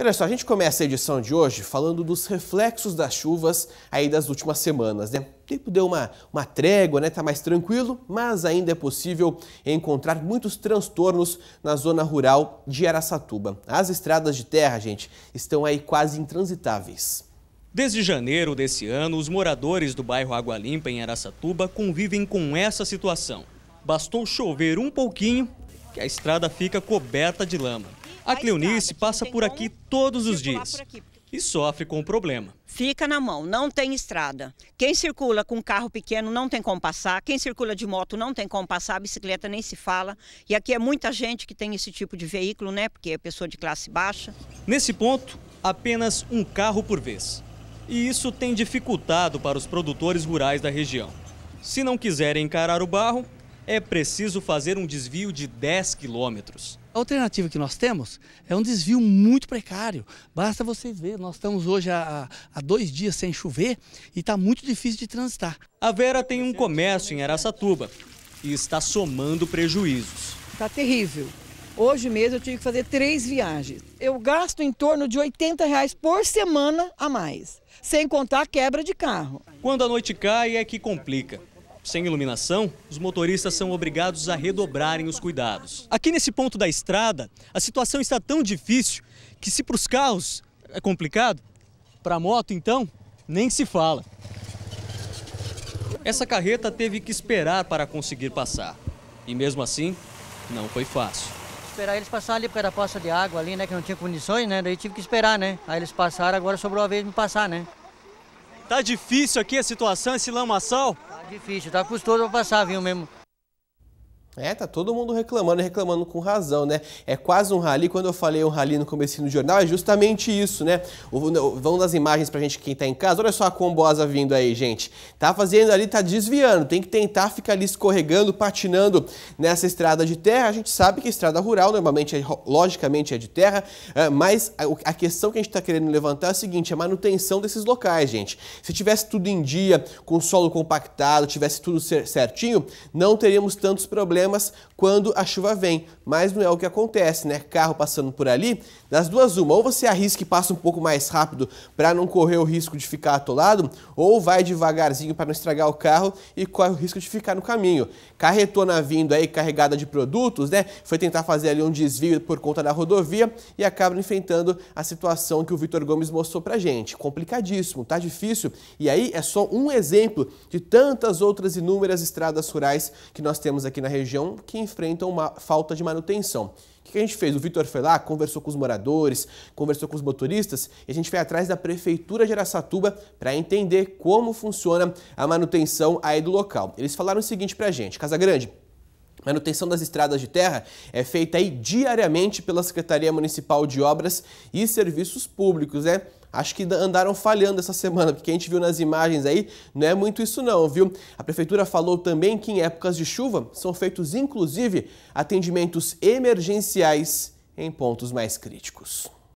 Olha só, a gente começa a edição de hoje falando dos reflexos das chuvas aí das últimas semanas, né? O tempo deu uma, uma trégua, né? Tá mais tranquilo, mas ainda é possível encontrar muitos transtornos na zona rural de Araçatuba. As estradas de terra, gente, estão aí quase intransitáveis. Desde janeiro desse ano, os moradores do bairro Água Limpa, em Araçatuba, convivem com essa situação. Bastou chover um pouquinho que a estrada fica coberta de lama. A Cleonice passa por aqui todos os dias e sofre com o problema. Fica na mão, não tem estrada. Quem circula com carro pequeno não tem como passar, quem circula de moto não tem como passar, a bicicleta nem se fala. E aqui é muita gente que tem esse tipo de veículo, né? Porque é pessoa de classe baixa. Nesse ponto, apenas um carro por vez. E isso tem dificultado para os produtores rurais da região. Se não quiserem encarar o barro, é preciso fazer um desvio de 10 quilômetros. A alternativa que nós temos é um desvio muito precário. Basta vocês verem, nós estamos hoje há, há dois dias sem chover e está muito difícil de transitar. A Vera tem um comércio em Araçatuba e está somando prejuízos. Está terrível. Hoje mesmo eu tive que fazer três viagens. Eu gasto em torno de 80 reais por semana a mais, sem contar a quebra de carro. Quando a noite cai é que complica. Sem iluminação, os motoristas são obrigados a redobrarem os cuidados. Aqui nesse ponto da estrada, a situação está tão difícil que se para os carros é complicado, para a moto então, nem se fala. Essa carreta teve que esperar para conseguir passar. E mesmo assim, não foi fácil. Esperar eles passar ali porque era poça de água ali, né, que não tinha condições, né? Daí tive que esperar, né? Aí eles passaram, agora sobrou a vez de me passar, né? Tá difícil aqui a situação, esse lamaçal? Tá difícil, tá custoso pra passar, viu mesmo. É, tá todo mundo reclamando e reclamando com razão, né? É quase um rally. Quando eu falei um rally no começo do jornal, é justamente isso, né? Vão das imagens pra gente quem tá em casa. Olha só a combosa vindo aí, gente. Tá fazendo ali, tá desviando. Tem que tentar ficar ali escorregando, patinando nessa estrada de terra. A gente sabe que estrada rural normalmente, é, logicamente, é de terra, é, mas a questão que a gente tá querendo levantar é a seguinte, é a manutenção desses locais, gente. Se tivesse tudo em dia, com solo compactado, tivesse tudo certinho, não teríamos tantos problemas problemas quando a chuva vem, mas não é o que acontece, né? Carro passando por ali, das duas uma, ou você arrisca e passa um pouco mais rápido para não correr o risco de ficar atolado, ou vai devagarzinho para não estragar o carro e corre o risco de ficar no caminho. Carretona vindo aí carregada de produtos, né? Foi tentar fazer ali um desvio por conta da rodovia e acaba enfrentando a situação que o Vitor Gomes mostrou pra gente. Complicadíssimo, tá difícil. E aí é só um exemplo de tantas outras inúmeras estradas rurais que nós temos aqui na região região que enfrentam uma falta de manutenção. O que a gente fez? O Vitor foi lá, conversou com os moradores, conversou com os motoristas e a gente foi atrás da prefeitura de Aracatuba para entender como funciona a manutenção aí do local. Eles falaram o seguinte para a gente: Casa Grande, manutenção das estradas de terra é feita aí diariamente pela Secretaria Municipal de Obras e Serviços Públicos, né? Acho que andaram falhando essa semana, porque a gente viu nas imagens aí, não é muito isso não, viu? A prefeitura falou também que em épocas de chuva são feitos inclusive atendimentos emergenciais em pontos mais críticos.